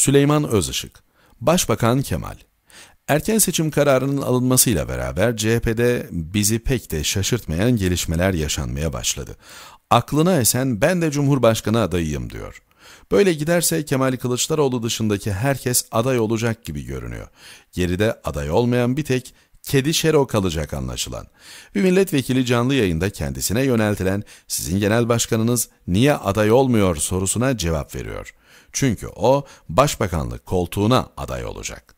Süleyman Özışık, Başbakan Kemal. Erken seçim kararının alınmasıyla beraber CHP'de bizi pek de şaşırtmayan gelişmeler yaşanmaya başladı. Aklına esen ben de Cumhurbaşkanı adayıyım diyor. Böyle giderse Kemal Kılıçdaroğlu dışındaki herkes aday olacak gibi görünüyor. Geride aday olmayan bir tek kedi şero kalacak anlaşılan. Bir milletvekili canlı yayında kendisine yöneltilen sizin genel başkanınız niye aday olmuyor sorusuna cevap veriyor. Çünkü o başbakanlık koltuğuna aday olacak.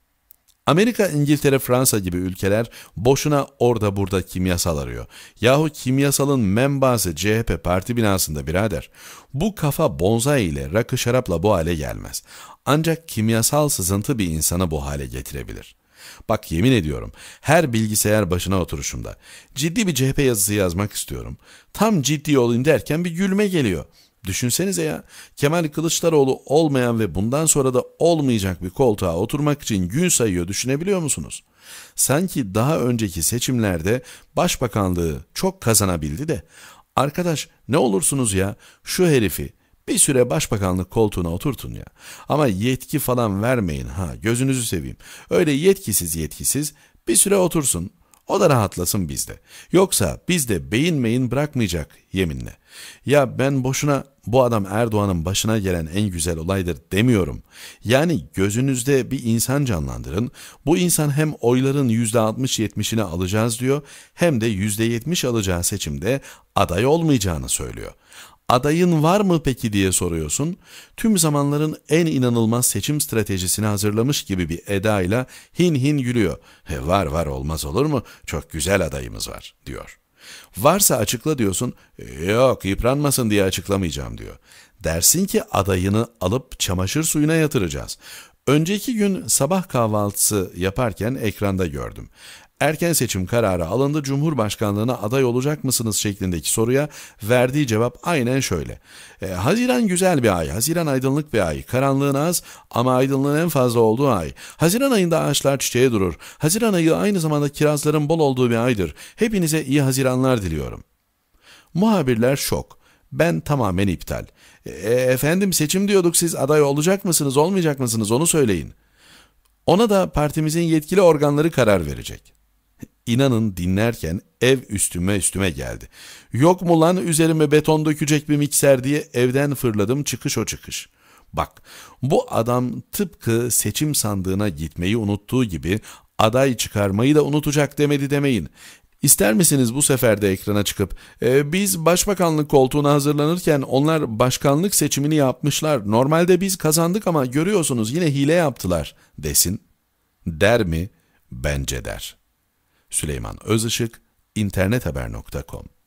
Amerika, İngiltere, Fransa gibi ülkeler boşuna orada burada kimyasal arıyor. Yahu kimyasalın membası CHP parti binasında birader. Bu kafa bonzai ile rakı şarapla bu hale gelmez. Ancak kimyasal sızıntı bir insanı bu hale getirebilir. Bak yemin ediyorum her bilgisayar başına oturuşumda ciddi bir CHP yazısı yazmak istiyorum. Tam ciddi olayım derken bir gülme geliyor. Düşünsenize ya Kemal Kılıçdaroğlu olmayan ve bundan sonra da olmayacak bir koltuğa oturmak için gün sayıyor düşünebiliyor musunuz? Sanki daha önceki seçimlerde başbakanlığı çok kazanabildi de arkadaş ne olursunuz ya şu herifi bir süre başbakanlık koltuğuna oturtun ya. Ama yetki falan vermeyin ha gözünüzü seveyim. Öyle yetkisiz yetkisiz bir süre otursun o da rahatlasın bizde. Yoksa biz de beyin meyin bırakmayacak yeminle. Ya ben boşuna bu adam Erdoğan'ın başına gelen en güzel olaydır demiyorum. Yani gözünüzde bir insan canlandırın. Bu insan hem oyların %60-70'ini alacağız diyor hem de %70 alacağı seçimde aday olmayacağını söylüyor. Adayın var mı peki diye soruyorsun. Tüm zamanların en inanılmaz seçim stratejisini hazırlamış gibi bir edayla hin hin gülüyor. He, var var olmaz olur mu? Çok güzel adayımız var diyor. Varsa açıkla diyorsun. Yok yıpranmasın diye açıklamayacağım diyor. Dersin ki adayını alıp çamaşır suyuna yatıracağız. Önceki gün sabah kahvaltısı yaparken ekranda gördüm erken seçim kararı alındı Cumhurbaşkanlığına aday olacak mısınız şeklindeki soruya verdiği cevap aynen şöyle. E, Haziran güzel bir ay, Haziran aydınlık bir ay, karanlığın az ama aydınlığın en fazla olduğu ay. Haziran ayında ağaçlar çiçeğe durur, Haziran ayı aynı zamanda kirazların bol olduğu bir aydır. Hepinize iyi Haziranlar diliyorum. Muhabirler şok. Ben tamamen iptal. E, efendim seçim diyorduk siz aday olacak mısınız olmayacak mısınız onu söyleyin. Ona da partimizin yetkili organları karar verecek.'' İnanın dinlerken ev üstüme üstüme geldi. Yok mu lan üzerime beton dökecek bir mikser diye evden fırladım çıkış o çıkış. Bak bu adam tıpkı seçim sandığına gitmeyi unuttuğu gibi aday çıkarmayı da unutacak demedi demeyin. İster misiniz bu sefer de ekrana çıkıp e, biz başbakanlık koltuğuna hazırlanırken onlar başkanlık seçimini yapmışlar. Normalde biz kazandık ama görüyorsunuz yine hile yaptılar desin. Der mi? Bence der.'' Süleyman Özışık, internethaber.com